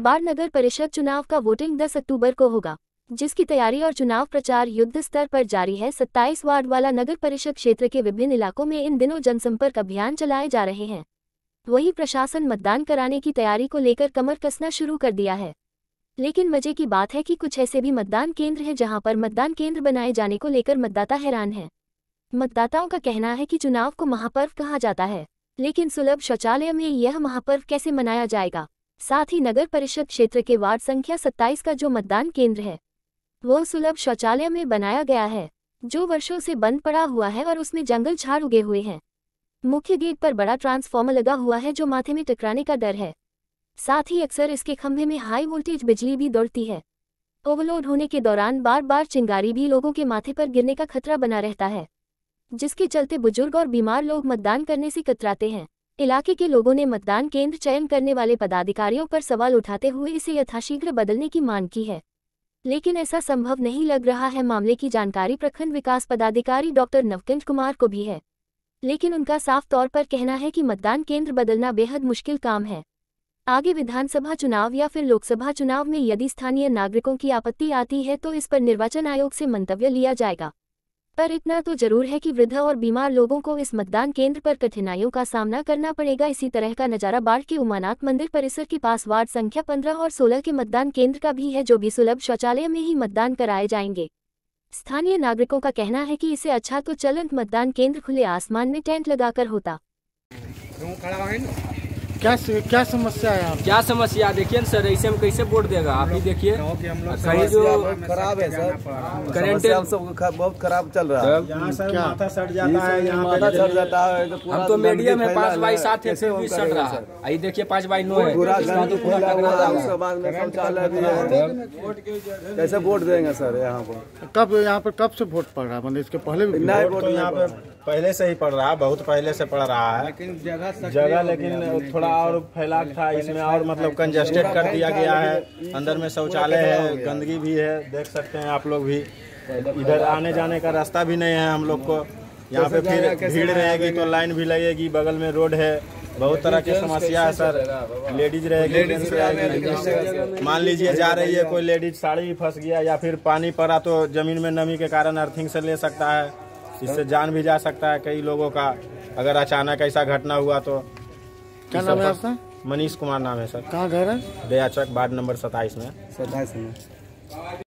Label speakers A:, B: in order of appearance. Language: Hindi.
A: बार नगर परिषद चुनाव का वोटिंग 10 अक्टूबर को होगा जिसकी तैयारी और चुनाव प्रचार युद्ध स्तर पर जारी है 27 वार्ड वाला नगर परिषद क्षेत्र के विभिन्न इलाकों में इन दिनों जनसंपर्क अभियान चलाए जा रहे हैं वही प्रशासन मतदान कराने की तैयारी को लेकर कमर कसना शुरू कर दिया है लेकिन मजे की बात है कि कुछ ऐसे भी मतदान केंद्र हैं जहां पर मतदान केंद्र बनाए जाने को लेकर मतदाता हैरान है मतदाताओं का कहना है कि चुनाव को महापर्व कहा जाता है लेकिन सुलभ शौचालय में यह महापर्व कैसे मनाया जाएगा साथ ही नगर परिषद क्षेत्र के वार्ड संख्या 27 का जो मतदान केंद्र है वो सुलभ शौचालय में बनाया गया है जो वर्षों से बंद पड़ा हुआ है और उसमें जंगल झाड़ उगे हुए हैं मुख्य गेट पर बड़ा ट्रांसफॉर्मर लगा हुआ है जो माथे में टकराने का डर है साथ ही अक्सर इसके खंभे में हाई वोल्टेज बिजली भी दौड़ती है ओवरलोड होने के दौरान बार बार चिंगारी भी लोगों के माथे पर गिरने का खतरा बना रहता है जिसके चलते बुजुर्ग और बीमार लोग मतदान करने से कतराते हैं इलाके के लोगों ने मतदान केंद्र चयन करने वाले पदाधिकारियों पर सवाल उठाते हुए इसे यथाशीघ्र बदलने की मांग की है लेकिन ऐसा संभव नहीं लग रहा है मामले की जानकारी प्रखंड विकास पदाधिकारी डॉक्टर नवकंठ कुमार को भी है लेकिन उनका साफ तौर पर कहना है कि मतदान केंद्र बदलना बेहद मुश्किल काम है आगे विधानसभा चुनाव या फिर लोकसभा चुनाव में यदि स्थानीय नागरिकों की आपत्ति आती है तो इस पर निर्वाचन आयोग से मंतव्य लिया जाएगा पर इतना तो जरूर है कि वृद्ध और बीमार लोगों को इस मतदान केंद्र पर कठिनाइयों का सामना करना पड़ेगा इसी तरह का नजारा बाढ़ के उमानाथ मंदिर परिसर के पास वार्ड संख्या पंद्रह और सोलह के मतदान केंद्र का भी है जो भी सुलभ शौचालय में ही मतदान कराए जाएंगे स्थानीय नागरिकों का कहना है कि इसे अच्छा तो चलंत मतदान केंद्र खुले आसमान में टेंट लगाकर होता
B: क्या क्या समस्या है आप क्या समस्या देखिए ना सर ऐसे में कैसे बोर्ड देगा आप ही देखिए कहीं जो खराब है सर करेंट बहुत खराब चल रहा है माथा सट जाता है माथा सट जाता है हम तो मीडिया में पाँच बाई सात है फिर तो रहा है आई देखिए पाँच बाई नौ है कैसे वोट देंगे सर यहाँ पर तो कब यहाँ पर कब से वोट पड़ रहा है मतलब इसके पहले भी वोट तो यहाँ पर पहले से ही पड़ रहा है बहुत पहले से पड़ रहा है लेकिन जगह जगह लेकिन थोड़ा और फैला मतलब था इसमें और मतलब कंजस्टेड कर दिया गया है अंदर में शौचालय है गंदगी भी है देख सकते हैं आप लोग भी इधर आने जाने का रास्ता भी नहीं है हम लोग को हम्म। यहाँ पे फिर भीड़ रहेगी तो लाइन भी लगेगी बगल में रोड है बहुत तरह की समस्या है सर लेडीज रहेगी रहेगी मान लीजिए जा रही है कोई लेडीज साड़ी भी फंस गया या फिर पानी पड़ा तो जमीन में नमी के कारण अर्थिंग से ले सकता है इससे जान भी जा सकता है कई लोगों का अगर अचानक ऐसा घटना हुआ तो
A: क्या नाम है आपका
B: मनीष कुमार नाम है सर कहाँ घर है दयाचक चौक वार्ड नंबर सताइस में सताइस में